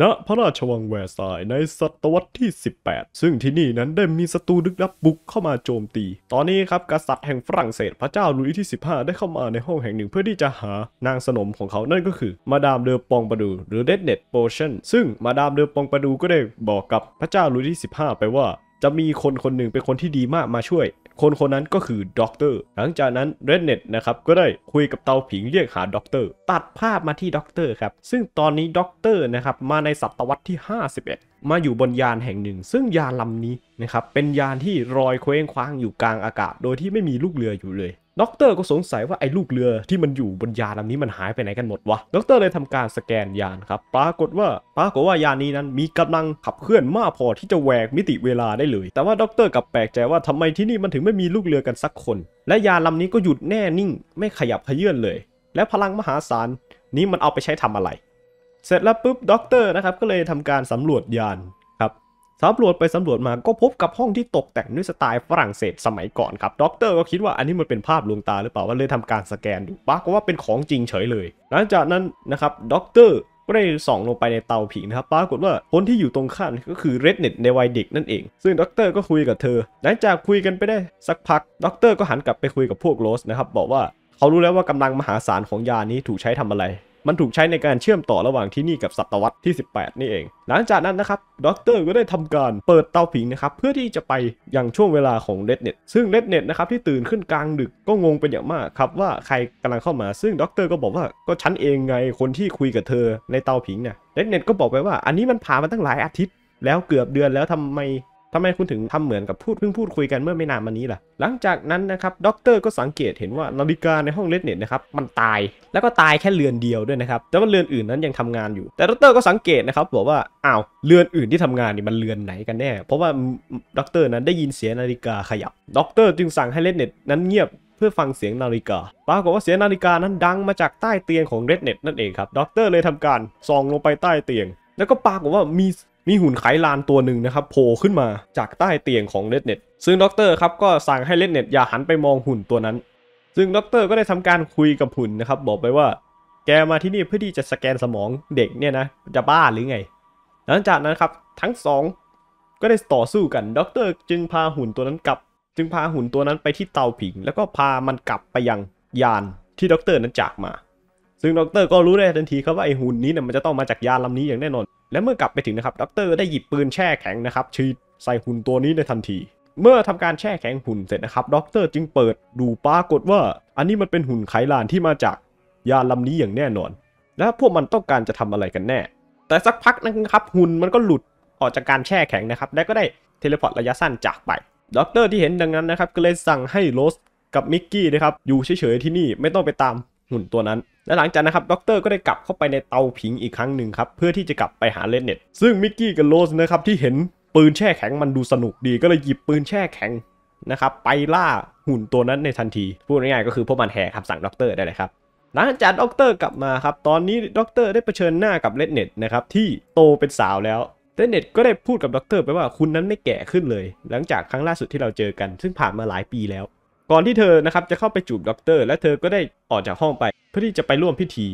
ณพระราชวังแวร์ซายในศตวรรษที่ 18 ซึ่งที่นี่นั้นได้มีศัตรูลึกลับบุกเข้ามาโจมตี ตอนนี้ครับกษัตริย์แห่งฝรั่งเศสพระเจ้าลุยที่ 15 ได้เข้ามาในห้องแห่งหนึ่งเพื่อที่จะหานางสนมของเขา นั่นก็คือ มาดามเดอปองปดู หรือเดดเน็ตโปชันซึ่งมาดามเดอปองปดูก็ได้บอกกับพระเจ้าลุยที่ 15 ไปว่า จะมีคนคนหนึ่งเป็นคนที่ดีมากมาช่วยคนคนนั้นก็คือด็อกเตอร์หลังจากนั้นเรดเน็ตนะครับก็ได้คุยกับเตาผิงเรียกหาด็อกเตอร์ตัดภาพมาที่ด็อกเตอร์ครับซึ่งตอนนี้ด็อกเตอร์นะครับมาในศตวรรษที่ 51 มาอยู่บนยานแห่งหนึ่ง ซึ่งยานลำนี้นะครับเป็นยานที่ลอยเคว้งคว้างอยู่กลางอากาศ โดยที่ไม่มีลูกเรืออยู่เลยด็อกเตอร์ก็สงสัยว่าไอ้ลูกเรือที่มันอยู่บนยานลำนี้มันหายไปไหนกันหมดวะด็อกเตอร์เลยทำการสแกนยานครับ ปรากฏว่าปรากฏว่ายานนี้นั้นมีกำลังขับเคลื่อนมากพอที่จะแหวกมิติเวลาได้เลย แต่ว่าด็อกเตอร์กับแปลกใจว่าทำไมที่นี่มันถึงไม่มีลูกเรือกันสักคน และยานลานี้ก็หยุดแน่นิ่ง ไม่ขยับขยื่นเลย และพลังมหาศาลนี้มันเอาไปใช้ทำอะไร เสร็จแล้วปุ๊บด็อกเตอร์นะครับก็เลยทำการสำรวจยานสำรวจไปสำรวจมาก็พบกับห้องที่ตกแต่งด้วยสไตล์ฝรั่งเศสสมัยก่อนครับด็อกเตอร์ก็คิดว่าอันนี้มันเป็นภาพลวงตาหรือเปล่าว่าเลยทำการสแกนดูปรากฏว่าเป็นของจริงเฉยเลย หลังจากนั้นนะครับด็อกเตอร์ก็ได้ส่องลงไปในเตาผิงนะครับปรากฏว่าคนที่อยู่ตรงข้ามก็คือเรดเน็ตในวัยเด็กนั่นเอง ซึ่งด็อกเตอร์ก็คุยกับเธอ หลังจากคุยกันไปได้สักพักด็อกเตอร์ก็หันกลับไปคุยกับพวกโรสนะครับบอกว่าเขารู้แล้วว่ากำลังมหาศาลของยานี้ถูกใช้ทำอะไรมันถูกใช้ในการเชื่อมต่อระหว่างที่นี่กับศตวรรษที่18 นี่เอง หลังจากนั้นนะครับด็อกเตอร์ก็ได้ทำการเปิดเตาผิงนะครับ เพื่อที่จะไปยังช่วงเวลาของเลดเน็ตซึ่งเลดเน็ตนะครับที่ตื่นขึ้นกลางดึกก็งงเป็นอย่างมากครับว่าใครกำลังเข้ามาซึ่งด็อกเตอร์ก็บอกว่าก็ฉันเองไงคนที่คุยกับเธอในเตาผิงนี่ะเลดเน็ตก็บอกไปว่าอันนี้มันผ่านมาตั้งหลายอาทิตย์ แล้วเกือบเดือนแล้วทำไมทำไมคุณถึงทำเหมือนกับพูดเพิ่งพูดคุยกันเมื่อไม่นานมานี้ล่ะ หลังจากนั้นนะครับด็อกเตอร์ก็สังเกตเห็นว่านาฬิกาในห้องเลดเน็ตนะครับมันตายแล้วก็ตายแค่เรือนเดียวด้วยนะครับ แต่ว่าเรือนอื่นนั้นยังทำงานอยู่ แต่ด็อกเตอร์ก็สังเกตนะครับบอกว่าอ้าวเรือนอื่นที่ทำงานนี่มันเรือนไหนกันแน่ เพราะว่าด็อกเตอร์นั้นได้ยินเสียงนาฬิกาขยับด็อกเตอร์จึงสั่งให้เลดเน็ตนั้นเงียบเพื่อฟังเสียงนาฬิกาปรากฏว่าเสียงนาฬิกานั้นดังมาจากใต้เตียงของเรดเน็ตนั่นเองครับด็อกเตอร์เลยทำการส่องลงไปใต้เตียงแล้วก็ปรากฏว่ามีมีหุ่นไขลานตัวหนึ่งนะครับโผล่ขึ้นมาจากใต้เตียงของเลดเน็ตซึ่งด็อกเตอร์ครับก็สั่งให้เลดเน็ตอย่าหันไปมองหุ่นตัวนั้น ซึ่งด็อกเตอร์ก็ได้ทำการคุยกับหุ่นนะครับบอกไปว่า แกมาที่นี่เพื่อที่จะสแกนสมองเด็กเนี่ยนะจะบ้าหรือไง หลังจากนั้นครับทั้งสองก็ได้ต่อสู้กันด็อกเตอร์จึงพาหุ่นตัวนั้นกลับ จึงพาหุ่นตัวนั้นไปที่เตาผิง แล้วก็พามันกลับไปยังยานที่ด็อกเตอร์นั้นจากมาซึ่งด็อกเตอร์ก็รู้ได้ทันทีครับว่าไอหุ่นนี้เนี่ยมันจะต้องมาจากยานลำนี้อย่างแน่นอน และเมื่อกลับไปถึงนะครับด็อกเตอร์ได้หยิบปืนแช่แข็งนะครับฉีดใส่หุ่นตัวนี้ในทันที เมื่อทำการแช่แข็งหุ่นเสร็จนะครับด็อกเตอร์จึงเปิดดูปรากฏว่า อันนี้มันเป็นหุ่นไขลานที่มาจากยานลำนี้อย่างแน่นอน และพวกมันต้องการจะทำอะไรกันแน่ แต่สักพักนะครับหุ่นมันก็หลุดออกจากการแช่แข็งนะครับและก็ได้เทเลพอร์ตระยะสั้นจากไปด็อกเตอร์ที่เห็นดังนั้นนะครับก็เลยสั่งให้โรสกับมิกกี้นะครับอยู่เฉยๆที่นี่ไม่ต้องไปตามหุ่นตัวนั้น และหลังจากนะครับด็อกเตอร์ก็ได้กลับเข้าไปในเตาผิงอีกครั้งหนึ่งครับ เพื่อที่จะกลับไปหาเลนเน็ตซึ่งมิกกี้กับโรสนะครับที่เห็นปืนแช่แข็งมันดูสนุกดี ก็เลยหยิบปืนแช่แข็งนะครับไปล่าหุ่นตัวนั้นในทันที พูดง่ายๆก็คือพวกมันแห่คำสั่งด็อกเตอร์ได้เลยครับ หลังจากด็อกเตอร์กลับมาครับ ตอนนี้ด็อกเตอร์ได้เผชิญหน้ากับเลนเน็ตนะครับที่โตเป็นสาวแล้ว เลนเน็ตก็ได้พูดกับด็อกเตอร์ไปว่าคุณนั้นไม่แก่ขึ้นเลย หลังจากครั้งล่าสุดที่เราเจอกัน ซึ่งผ่านมาหลายปีแล้วก่อนที่เธอนะครับจะเข้าไปจูบด็อกเตอร์และเธอก็ได้ออกจากห้องไปเพื่อที่จะไปร่วมพิธี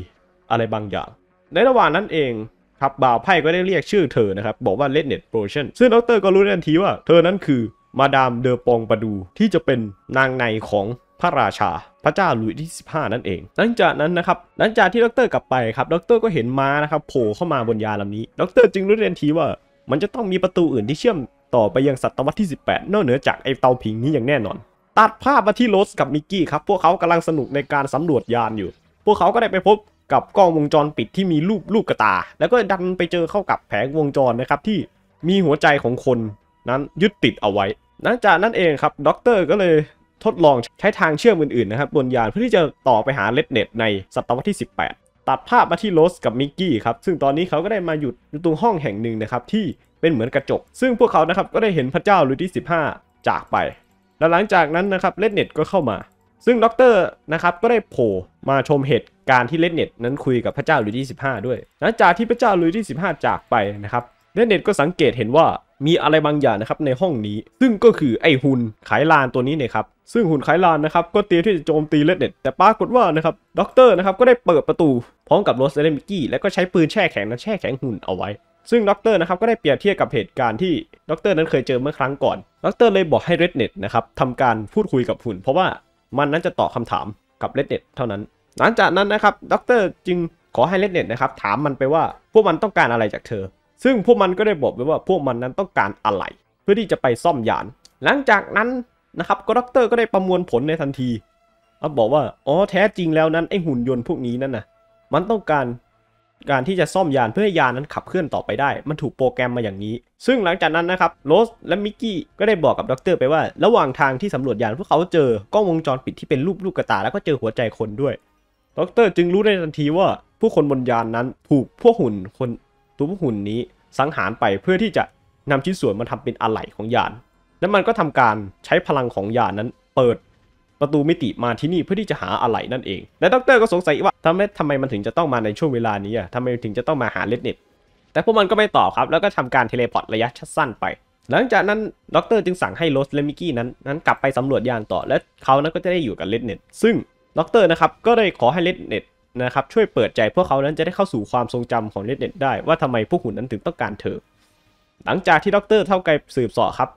อะไรบางอย่าง ในระหว่างนั้นเองครับบ่าวไพ่ก็ได้เรียกชื่อเธอนะครับ บอกว่าเลดเน็ตโปรชั่นซึ่งด็อกเตอร์ก็รู้ทันทีว่าเธอนั้นคือ มาดามเดอปองปาดูที่จะเป็นนางในของพระราชาพระเจ้าหลุยที่ 15 นั่นเอง หลังจากนั้นนะครับหลังจากที่ด็อกเตอร์กลับไปครับด็อกเตอร์ก็เห็นม้านะครับโผล่เข้ามาบนยาลำนี้ด็อกเตอร์จึงรู้ทันทีว่ามันจะต้องมีประตูอื่น ที่เชื่อมต่อไปยังศตวรรษที่ 18 นอกเหนือจากไอเตาผิงนี้อย่างแน่นอนตัดภาพมาที่โรสกับมิกกี้ครับ พวกเขากำลังสนุกในการสำรวจยานอยู่ พวกเขาก็ได้ไปพบกับกล้องวงจรปิดที่มีรูปลูกกระตา แล้วก็ดันไปเจอเข้ากับแผงวงจรนะครับที่มีหัวใจของคนนั้นยึดติดเอาไว้ หลังจากนั้นเองครับด็อกเตอร์ก็เลยทดลองใช้ทางเชื่อมอื่น ๆ นะครับ บนยานเพื่อที่จะต่อไปหาเลดเน็ตในศตวรรษที่ 18 ตัดภาพมาที่โรสกับมิกกี้ครับ ซึ่งตอนนี้เขาก็ได้มาหยุดอยู่ตรงห้องแห่งหนึ่งนะครับที่เป็นเหมือนกระจก ซึ่งพวกเขานะครับก็ได้เห็นพระเจ้าลุยที่ 15 จากไปแล้วหลังจากนั้นนะครับเลดเน็ตก็เข้ามา ซึ่งด็อกเตอร์นะครับก็ได้โผล่มาชมเหตุการณ์ที่เลดเน็ต นั้นคุยกับพระเจ้าลุยที่สิด้วย หลังจากที่พระเจ้าลุยที่สิจากไปนะครับเลดเน็ตก็สังเกตเห็นว่ามีอะไรบางอย่างนะครับในห้องนี้ ซึ่งก็คือไอหุ่นขายลานตัวนี้เนี่ยครับ ซึ่งหุ่นขายลานนะครับก็เตรียมที่จะโจมตีเลดเน็ตแต่ปรากฏว่านะครับด็อกเตอร์นะครับก็ได้เปิดประตูพร้อมกับโรสเลมิกี้และก็ใช้ปืนแช่แข็งนะแช่แข็งหุ่นเอาไว้ซึ่งด็อกเตอร์นะครับก็ได้เปรียบเทียบกับเหตุการณ์ที่ด็อกเตอร์นั้นเคยเจอเมื่อครั้งก่อนด็อกเตอร์เลยบอกให้เรดเน็ตนะครับทำการพูดคุยกับหุ่น เพราะว่ามันนั้นจะตอบคาถามกับเรดเน็ตเท่านั้น หลังจากนั้นนะครับด็อกเตอร์จึงขอให้เรดเน็ตนะครับถามมันไปว่าพวกมันต้องการอะไรจากเธอ ซึ่งพวกมันก็ได้บอกไปว่าพวกมันนั้นต้องการอะไรเพื่อที่จะไปซ่อมยาน หลังจากนั้นนะครับก็ด็อกเตอร์ก็ได้ประมวลผลในทันทีเขาบอกว่าอ๋อแท้จริงแล้วนั้นไอหุ่นยนต์พวกนี้นั่นนะมันต้องการการที่จะซ่อมยานเพื่อให้ยานนั้นขับเคลื่อนต่อไปได้ มันถูกโปรแกรมมาอย่างนี้ ซึ่งหลังจากนั้นนะครับโรสและมิกกี้ก็ได้บอกกับด็อกเตอร์ไปว่า ระหว่างทางที่สำรวจยานพวกเขาเจอกล้องวงจรปิดที่เป็นรูปลูกกระตาแล้วก็เจอหัวใจคนด้วยด็อกเตอร์จึงรู้ได้ทันทีว่า ผู้คนบนยานนั้นถูกพวกหุ่น คนตัวพวกหุ่นนี้สังหารไปเพื่อที่จะนำชิ้นส่วนมาทำเป็นอะไหล่ของยาน และมันก็ทำการใช้พลังของยานนั้นเปิดประตูมิติมาที่นี่เพื่อที่จะหาอะไรนั่นเองและด็อกเตอร์ก็สงสัยว่าทำไมทำไมมันถึงจะต้องมาในช่วงเวลานี้อ่ะทำไมถึงจะต้องมาหาเลดเน็ตแต่พวกมันก็ไม่ตอบครับ แล้วก็ทำการเทเลพอร์ตระยะสั้นไป หลังจากนั้นด็อกเตอร์จึงสั่งให้โรสและมิกกี้นั้นนั้นกลับไปสำรวจยานต่อและเขานั้นก็จะได้อยู่กับเลดเน็ตซึ่งด็อกเตอร์นะครับก็ได้ขอให้เลดเน็ตนะครับช่วยเปิดใจพวกเขานั้นจะได้เข้าสู่ความทรงจำของเลดเน็ตได้ว่าทำไมพวกหุ่นนั้นถึงต้องการเธอหลังจากที่ด็อกเตอร์เท่าไกสืบสอครับ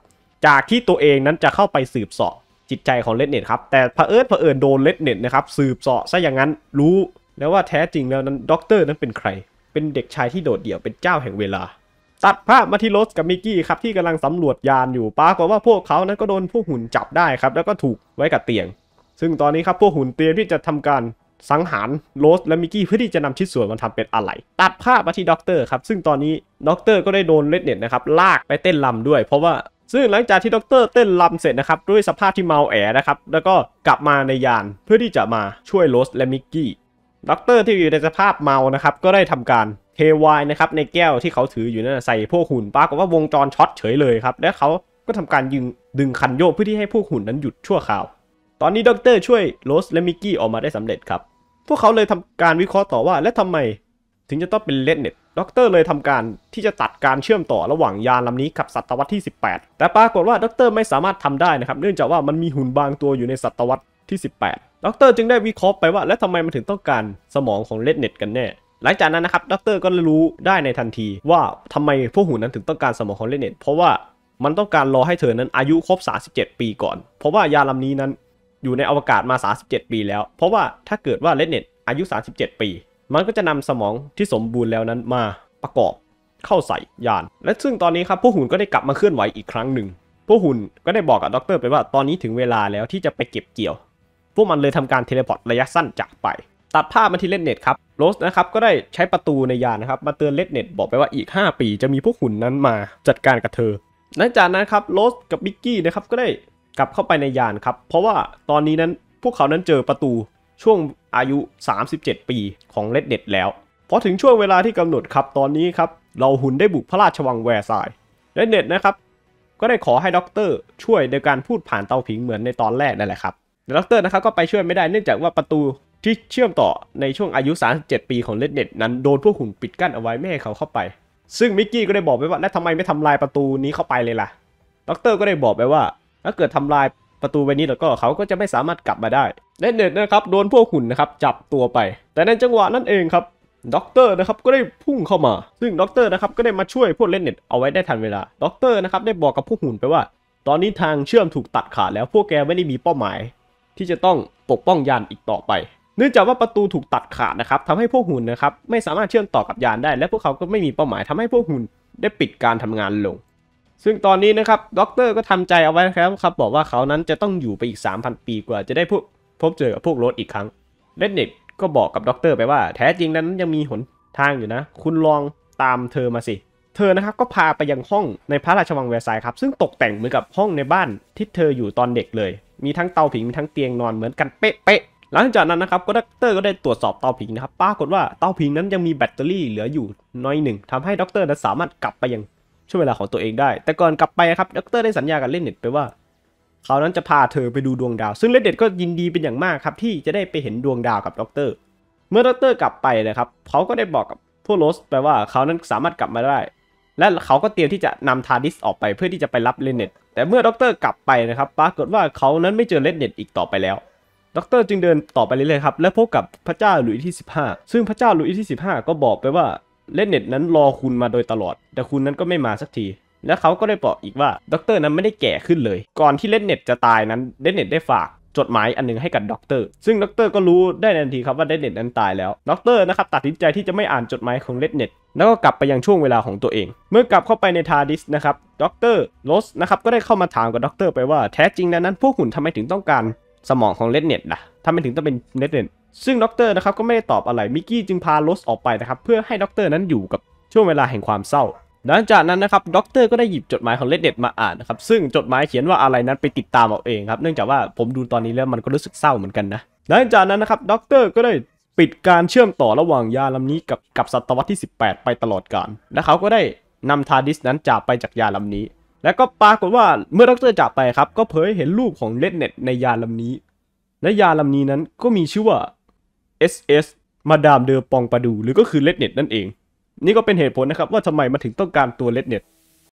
จากที่ตัวเองนั้นจะเข้าไปสืบสอจิตใจของเลดเน็ตครับแต่เผอิญเผอิญโดนเลดเน็ตนะครับสืบเสาะซะอย่างนั้นรู้แล้วว่าแท้จริงแล้วนั้นด็อกเตอร์นั้นเป็นใคร เป็นเด็กชายที่โดดเดี่ยวเป็นเจ้าแห่งเวลา ตัดภาพมาที่โรสกับมิกกี้ครับที่กำลังสำรวจยานอยู่ปรากฏว่าพวกเขานั้นก็โดนพวกหุ่นจับได้ครับแล้วก็ถูกไว้กับเตียง ซึ่งตอนนี้ครับพวกหุ่นเตียงที่จะทำการสังหารโรสและมิกกี้เพื่อที่จะนำชิ้นส่วนมาทำเป็นอะไร ตัดภาพมาที่ด็อกเตอร์ครับ ซึ่งตอนนี้ด็อกเตอร์ก็ได้โดนเลดเน็ตนะครับลากไปเต้นลำด้วย เพราะว่าซึ่งหลังจากที่ด็อกเตอร์เต้นลำเสร็จนะครับด้วยสภาพที่เมาแอนะครับแล้วก็กลับมาในยานเพื่อที่จะมาช่วยโรสและมิกกี้ด็อกเตอร์ที่อยู่ในสภาพเมานะครับก็ได้ทำการเทวายนะครับในแก้วที่เขาถืออยู่นั่นใส่พวกหุ่นปรากฏว่าวงจรช็อตเฉยเลยครับและเขาก็ทำการยิงดึงคันโยกเพื่อที่ให้พวกหุ่นนั้นหยุดชั่วคราวตอนนี้ด็อกเตอร์ช่วยโรสและมิกกี้ออกมาได้สำเร็จครับพวกเขาเลยทำการวิเคราะห์ต่อว่าและทำไมถึงจะต้องเป็นเลดเน็ตด็อกเตอร์เลยทำการที่จะตัดการเชื่อมต่อระหว่างยานลำนี้กับศตวรรษที่ 18 แต่ปรากฏว่าด็อกเตอร์ไม่สามารถทำได้นะครับ เนื่องจากว่ามันมีหุ่นบางตัวอยู่ในศตวรรษที่ 18ด็อกเตอร์จึงได้วิเคราะห์ไปว่าและทำไมมันถึงต้องการสมองของเลดเน็ตกันแน่ หลังจากนั้นนะครับด็อกเตอร์ก็รู้ได้ในทันที ว่าทำไมพวกหุ่นนั้นถึงต้องการสมองของเลดเน็ต เพราะว่ามันต้องการรอให้เธอนั้นอายุครบ37ปีก่อน เพราะว่ายานลำนี้นั้นอยู่ในอวกาศมา37ปีแล้ว เพราะว่าถ้าเกิดว่าเลดเน็ตอายุ 37 ปีมันก็จะนำสมองที่สมบูรณ์แล้วนั้นมาประกอบเข้าใส่ยาน และซึ่งตอนนี้ครับพวกหุ่นก็ได้กลับมาเคลื่อนไหวอีกครั้งหนึ่งพวกหุ่นก็ได้บอกกับด็อกเตอร์ไปว่าตอนนี้ถึงเวลาแล้วที่จะไปเก็บเกี่ยว พวกมันเลยทำการเทเลพอร์ตระยะสั้นจากไปตัดภาพมาที่เลดเน็ตครับโรสนะครับก็ได้ใช้ประตูในยานนะครับมาเตือนเลดเน็ต บอกไปว่าอีก 5 ปี จะมีพวกหุ่นนั้นมาจัดการกับเธอหลังจากนั้นครับโรสกับบิกกี้นะครับก็ได้กลับเข้าไปในยานครับเพราะว่าตอนนี้นั้นพวกเขานั้นเจอประตูช่วงอายุ 37 ปีของเลดเด็ดแล้ว พอถึงช่วงเวลาที่กำหนดครับตอนนี้ครับ เราหุ่นได้บุกพระราชวังแวร์ซายเลดเด็ดนะครับ ก็ได้ขอให้ด็อกเตอร์ช่วยในการพูดผ่านเตาผิงเหมือนในตอนแรกนั่นแหละครับแต่ด็อกเตอร์นะครับก็ไปช่วยไม่ได้เนื่องจากว่าประตูที่เชื่อมต่อในช่วงอายุ 37 ปีของเลดเด็ดนั้นโดนพวกหุ่นปิดกั้นเอาไว้ไม่ให้เขาเข้าไป ซึ่งมิกกี้ก็ได้บอกไปว่าแล้วทำไมไม่ทำลายประตูนี้เข้าไปเลยล่ะด็อกเตอร์ก็ได้บอกไปว่าถ้าเกิดทำลายประตูไปนี้แล้วก็เขาก็จะไม่สามารถกลับมาได้แลเน็ตนะครับโดนพวกหุ่นนะครับจับตัวไป แต่ในจังหวะนั้นเองครับด็อกเตอร์นะครับก็ได้พุ่งเข้ามา ซึ่งด็อกเตอร์นะครับก็ได้มาช่วยพวกเล่นเน็ตเอาไว้ได้ทันเวลาด็อกเตอร์นะครับได้บอกกับพวกหุ่นไปว่า ตอนนี้ทางเชื่อมถูกตัดขาดแล้ว พวกแกไม่ได้มีเป้าหมาย ที่จะต้องปกป้องยานอีกต่อไป เนื่องจากว่าประตูถูกตัดขาดนะครับทำให้พวกหุ่นนะครับไม่สามารถเชื่อมต่อกับยานได้ และพวกเขาก็ไม่มีเป้าหมายทำให้พวกหุ่นได้ปิดการทำงานลงซึ่งตอนนี้นะครับด็อกเตอร์ก็ทำใจเอาไว้แล้วครับบอกว่าเขานั้นจะต้องอยู่ไปอีก 3,000 ปีกว่าจะได้พบพบเจอกับพวกโรสอีกครั้งเลดเน็ตก็บอกกับด็อกเตอร์ไปว่าแท้จริงนั้นยังมีหนทางอยู่นะ คุณลองตามเธอมาสิ เธอนะครับก็พาไปยังห้องในพระราชวังแวร์ไซด์ครับ ซึ่งตกแต่งเหมือนกับห้องในบ้านที่เธออยู่ตอนเด็กเลยมีทั้งเตาผิงมีทั้งเตียงนอนเหมือนกันเป๊ะหลังจากนั้นนะครับก็ด็อกเตอร์ก็ได้ตรวจสอบเตาผิงนะครับปรากฏว่าเตาผิงนั้นยังมีแบตเตอรี่เหลืออยู่น้อยหนึ่งทำให้ด็อกเตอร์นั้นสามารถกลับไปยังช่วงเวลาของตัวเองได้ แต่ก่อนกลับไปครับ ดรได้สัญญากับเลนเด็ตไปว่าเขานั้นจะพาเธอไปดูดวงดาว ซึ่งเลนเด็ตก็ยินดีเป็นอย่างมากครับที่จะได้ไปเห็นดวงดาวกับดร เมื่อดรกลับไปนะครับเขาก็ได้บอกกับพวกโรสไปว่าเขานั้นสามารถกลับมาได้ และเขาก็เตรียมที่จะนำทาดิสออกไปเพื่อที่จะไปรับเลนเน็ต แต่เมื่อดรกลับไปนะครับ ปรากฏว่าเขานั้นไม่เจอเลนเน็ตอีกต่อไปแล้ว ดรจึงเดินต่อไปเรื่อยๆครับและพบกับพระเจ้าหลุยที่15ซึ่งพระเจ้าหลุยที่15ก็บอกไปว่าเลนเน็ตนั้นรอคุณมาโดยตลอด แต่คุณนั้นก็ไม่มาสักที และเขาก็ได้บอกอีกว่าด็อกเตอร์นั้นไม่ได้แก่ขึ้นเลย ก่อนที่เลนเน็ตจะตายนั้นเลนเน็ตได้ฝาก จดหมายอันนึงให้กับด็อกเตอร์ซึ่งด็อกเตอร์ก็รู้ได้ทันทีครับว่าเลนเน็ตนั้นตายแล้วด็อกเตอร์นะครับตัดสินใจที่จะไม่อ่านจดหมายของเลนเน็ต แล้วก็กลับไปยังช่วงเวลาของตัวเอง เมื่อกลับเข้าไปในทาร์ดิสนะครับด็อกเตอร์โรสนะครับก็ได้เข้ามาถามกับด็อกเตอร์ไปว่าแท้จริงนั้น พวกหุ่นทำไมถึงต้องการสมองของเลนเน็ตล่ะทำไมถึงต้องเป็นเลนเน็ตซึ่งด็อกเตอร์นะครับก็ไม่ได้ตอบอะไรมิกกี้จึงพาโรสออกไปนะครับเพื่อให้ด็อกเตอร์นั้นอยู่กับช่วงเวลาแห่งความเศร้า หลังจากนั้นนะครับด็อกเตอร์ก็ได้หยิบจดหมายของเลดเด็ดมาอ่านนะครับซึ่งจดหมายเขียนว่าอะไรนั้นไปติดตามเอาเองครับเนื่องจากว่าผมดูตอนนี้แล้วมันก็รู้สึกเศร้าเหมือนกันนะหลังจากนั้นนะครับด็อกเตอร์ก็ได้ปิดการเชื่อมต่อระหว่างยาลำนี้กับกับศตวรรษที่ 18 ไปตลอดกาลและเขาก็ได้นำทาดิสนั้นจากไปจากยาลำนี้ และก็ปรากฏว่าเมื่อด็อกเตอร์จากไปครับก็เผยเห็นรูปของเลดเน็ตในยาลำนี้ และยาลำนี้นั้นก็มีชื่อว่า SS มาดามเดอปองปาดู หรือก็คือเลดเน็ตนั่นเอง นี่ก็เป็นเหตุผลนะครับ ว่าทำไมมันถึงต้องการตัวเลดเน็ต